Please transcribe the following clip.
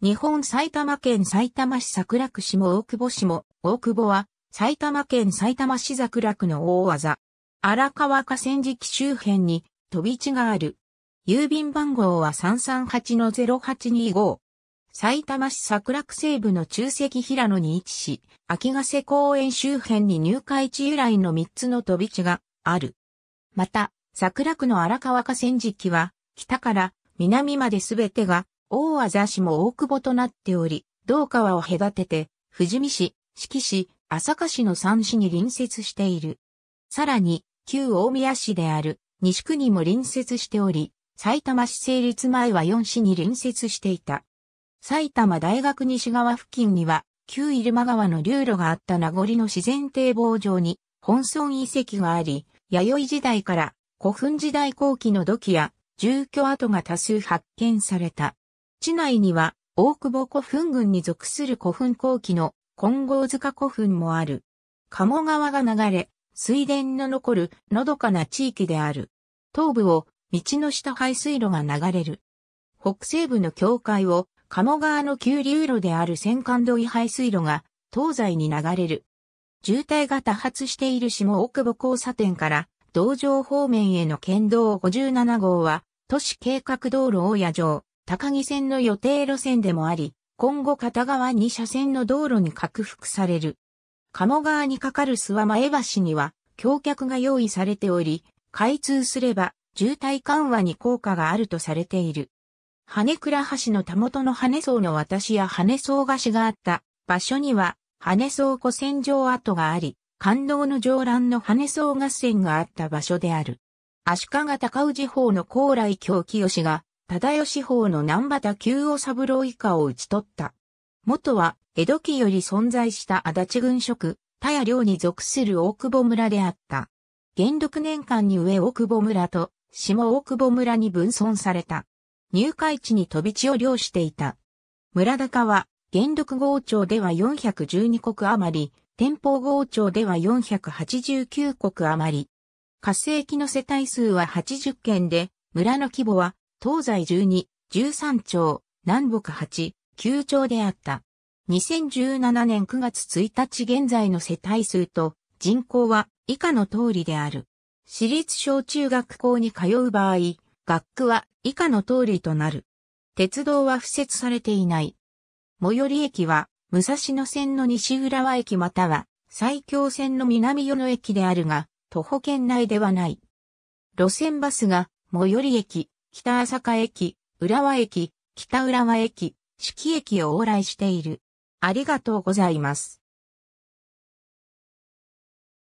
日本埼玉県埼玉市桜区下大久保市も、大久保は埼玉県埼玉市桜区の大技。荒川河川敷周辺に飛び地がある。郵便番号は338-0825。埼玉市桜区西部の中石平野に位置し、秋ヶ瀬公園周辺に入会地由来の3つの飛び地がある。また、桜区の荒川河川敷は、北から南まで全てが大和座市も大久保となっており、道川を隔てて、富士見市、四季市、朝霞市の三市に隣接している。さらに、旧大宮市である西区にも隣接しており、埼玉市成立前は四市に隣接していた。埼玉大学西側付近には、旧入間川の流路があった名残の自然堤防上に、本村遺跡があり、弥生時代から古墳時代後期の土器や住居跡が多数発見された。市地内には、大久保古墳群に属する古墳後期の金剛塚古墳もある。鴨川が流れ、水田の残るのどかな地域である。東部を道の下排水路が流れる。北西部の境界を鴨川の急流路である戦艦土井排水路が東西に流れる。渋滞が多発している下大久保交差点から道場方面への県道57号は都市計画道路大谷城、高木線の予定路線でもあり、今後片側2車線の道路に拡幅される。鴨川に架かる諏訪前橋には、橋脚が用意されており、開通すれば、渋滞緩和に効果があるとされている。羽倉橋のたもとの羽草の私や羽草菓子があった場所には、羽草古戦場跡があり、感動の上覧の羽草合戦があった場所である。足利高氏方の高麗京清が、忠義法の南畑久王三郎以下を討ち取った。元は、江戸期より存在した足立軍職、田谷領に属する大久保村であった。元禄年間に上大久保村と下大久保村に分村された。入会地に飛び地を漁していた。村高は、元禄号庁では412国余り、天保号庁では489国余り。活性期の世帯数は80件で、村の規模は東西12、13町、南北8、9町であった。2017年9月1日現在の世帯数と人口は以下の通りである。私立小中学校に通う場合、学区は以下の通りとなる。鉄道は付設されていない。最寄り駅は、武蔵野線の西浦和駅または、埼京線の南与野駅であるが、徒歩圏内ではない。路線バスが、最寄り駅、北朝霞駅、浦和駅、北浦和駅、四季駅を往来している。ありがとうございます。